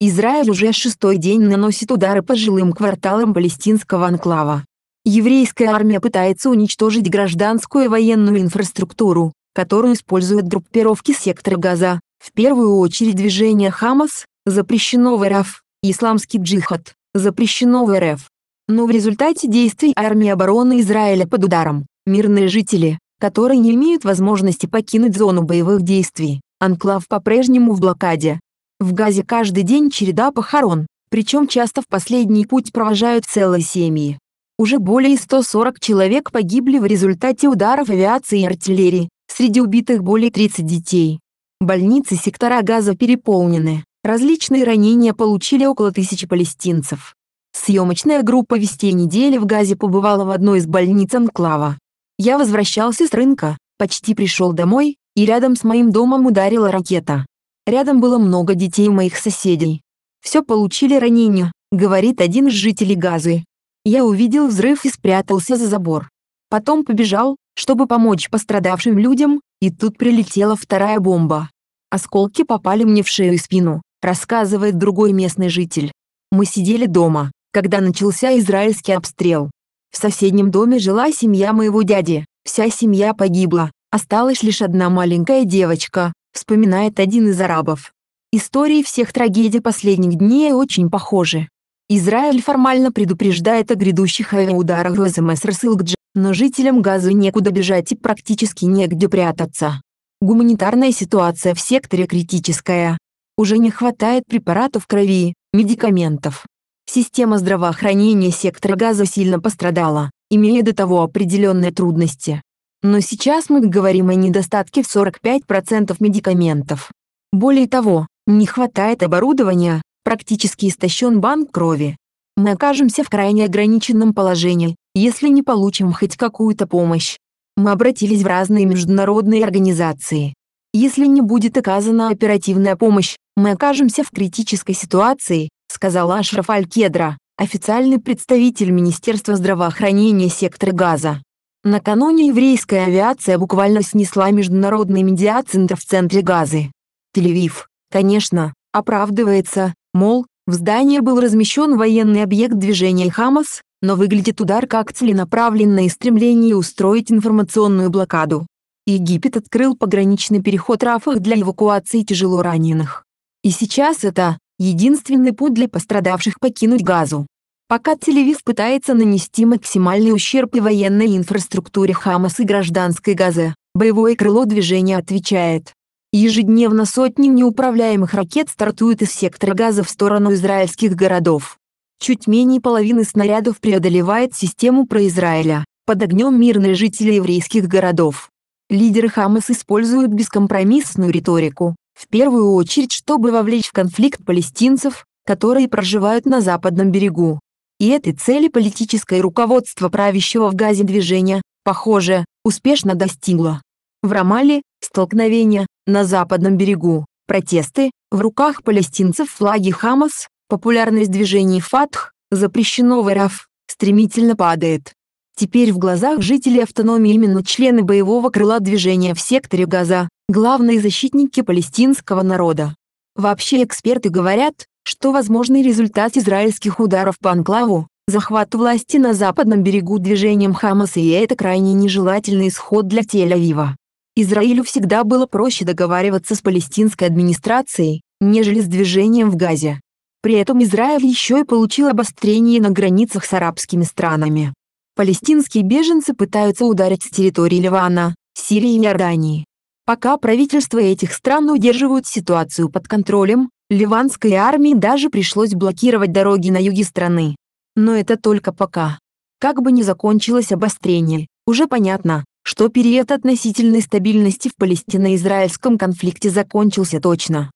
Израиль уже шестой день наносит удары по жилым кварталам палестинского анклава. Еврейская армия пытается уничтожить гражданскую и военную инфраструктуру, которую используют группировки сектора Газа, в первую очередь движение Хамас, запрещено в РФ, исламский джихад, запрещено в РФ. Но в результате действий армии обороны Израиля под ударом, мирные жители, которые не имеют возможности покинуть зону боевых действий, анклав по-прежнему в блокаде. В Газе каждый день череда похорон, причем часто в последний путь провожают целые семьи. Уже более 140 человек погибли в результате ударов авиации и артиллерии, среди убитых более 30 детей. Больницы сектора Газа переполнены, различные ранения получили около тысячи палестинцев. Съемочная группа «Вестей недели» в Газе побывала в одной из больниц Анклава. Я возвращался с рынка, почти пришел домой, и рядом с моим домом ударила ракета. Рядом было много детей моих соседей. Все получили ранения, говорит один из жителей Газы. Я увидел взрыв и спрятался за забор. Потом побежал, чтобы помочь пострадавшим людям, и тут прилетела вторая бомба. Осколки попали мне в шею и спину, рассказывает другой местный житель. Мы сидели дома, когда начался израильский обстрел. В соседнем доме жила семья моего дяди, вся семья погибла, осталась лишь одна маленькая девочка, вспоминает один из арабов. Истории всех трагедий последних дней очень похожи. Израиль формально предупреждает о грядущих авиаударах ВСМС Рсылгджи, но жителям Газы некуда бежать и практически негде прятаться. Гуманитарная ситуация в секторе критическая. Уже не хватает препаратов крови, медикаментов. Система здравоохранения сектора Газа сильно пострадала, имея до того определенные трудности. Но сейчас мы говорим о недостатке в 45% медикаментов. Более того, не хватает оборудования, практически истощен банк крови. Мы окажемся в крайне ограниченном положении, если не получим хоть какую-то помощь. Мы обратились в разные международные организации. Если не будет оказана оперативная помощь, мы окажемся в критической ситуации, сказал Ашраф Аль-Кедра, официальный представитель Министерства здравоохранения сектора Газа. Накануне еврейская авиация буквально снесла международный медиацентр в центре Газы. Тель-Авив, конечно, оправдывается, мол, в здании был размещен военный объект движения «Хамас», но выглядит удар как целенаправленное стремление устроить информационную блокаду. Египет открыл пограничный переход Рафах для эвакуации тяжело раненых. И сейчас это единственный путь для пострадавших покинуть Газу. Пока тель пытается нанести максимальный ущерб и военной инфраструктуре Хамас и гражданской Газе, боевое крыло движения отвечает. Ежедневно сотни неуправляемых ракет стартуют из сектора Газа в сторону израильских городов. Чуть менее половины снарядов преодолевает систему произраиля, под огнем мирные жители еврейских городов. Лидеры Хамас используют бескомпромиссную риторику, в первую очередь чтобы вовлечь в конфликт палестинцев, которые проживают на западном берегу. И этой цели политическое руководство правящего в Газе движения, похоже, успешно достигло. В Рамале – столкновения, на западном берегу – протесты, в руках палестинцев флаги Хамас, популярность движений Фатх, запрещенного РАФ, стремительно падает. Теперь в глазах жителей автономии именно члены боевого крыла движения в секторе Газа, главные защитники палестинского народа. Вообще эксперты говорят, что возможный результат израильских ударов по анклаву, захват власти на западном берегу движением Хамаса и это крайне нежелательный исход для Тель-Авива. Израилю всегда было проще договариваться с палестинской администрацией, нежели с движением в Газе. При этом Израиль еще и получил обострение на границах с арабскими странами. Палестинские беженцы пытаются ударить с территории Ливана, Сирии и Иордании. Пока правительства этих стран удерживают ситуацию под контролем, Ливанской армии даже пришлось блокировать дороги на юге страны. Но это только пока. Как бы ни закончилось обострение, уже понятно, что период относительной стабильности в Палестино-Израильском конфликте закончился точно.